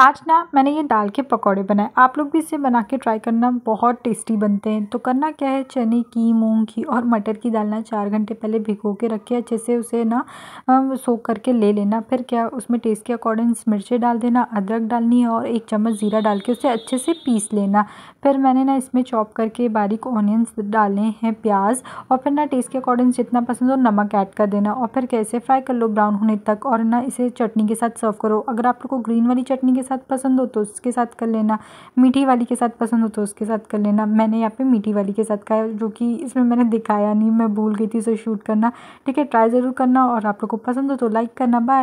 आज ना मैंने ये दाल के पकौड़े बनाए आप लोग भी इसे बना के ट्राई करना बहुत टेस्टी बनते हैं तो करना क्या है चने की मूंग की और मटर की दाल ना चार घंटे पहले भिगो के रखे अच्छे से उसे ना सोख करके ले लेना फिर क्या उसमें टेस्ट के अकॉर्डिंग मिर्चें डाल देना अदरक डालनी है और एक चम्मच ज़ीरा डाल के उसे अच्छे से पीस लेना फिर मैंने ना इसमें चॉप करके बारीक ऑनियंस डाले हैं प्याज और फिर ना टेस्ट के अकॉर्डिंग जितना पसंद हो नमक ऐड कर देना और फिर कैसे फ्राई कर लो ब्राउन होने तक और ना इसे चटनी के साथ सर्व करो अगर आप लोग को ग्रीन वाली चटनी के साथ पसंद हो तो उसके साथ कर लेना मीठी वाली के साथ पसंद हो तो उसके साथ कर लेना मैंने यहाँ पे मीठी वाली के साथ खाया जो कि इसमें मैंने दिखाया नहीं मैं भूल गई थी उसे शूट करना ठीक है ट्राई ज़रूर करना और आप लोग को पसंद हो तो लाइक करना बाय